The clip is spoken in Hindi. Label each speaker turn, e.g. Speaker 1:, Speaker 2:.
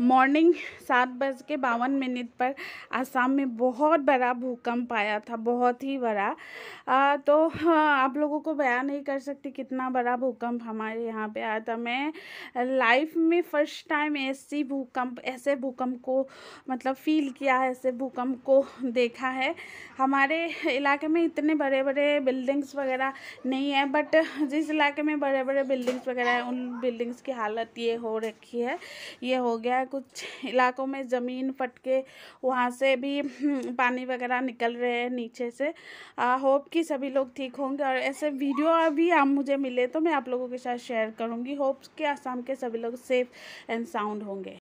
Speaker 1: मॉर्निंग सात बज के बावन मिनट पर आसाम में बहुत बड़ा भूकंप आया था बहुत ही बड़ा आ, तो हाँ, आप लोगों को बयान नहीं कर सकती कितना बड़ा भूकंप हमारे यहाँ पे आया था मैं लाइफ में फ़र्स्ट टाइम ऐसी भूकंप ऐसे भूकंप को मतलब फील किया है ऐसे भूकंप को देखा है हमारे इलाके में इतने बड़े बड़े बिल्डिंग्स वगैरह नहीं है बट जिस इलाके में बड़े बड़े बिल्डिंग्स वगैरह हैं उन बिल्डिंग्स की हालत ये हो रखी है ये हो गया कुछ इलाकों में ज़मीन फट के वहाँ से भी हम्म, पानी वगैरह निकल रहे हैं नीचे से होप कि सभी लोग ठीक होंगे और ऐसे वीडियो भी आप मुझे मिले तो मैं आप लोगों के साथ शेयर करूँगी होप्स कि आसाम के सभी लोग सेफ़ एंड साउंड होंगे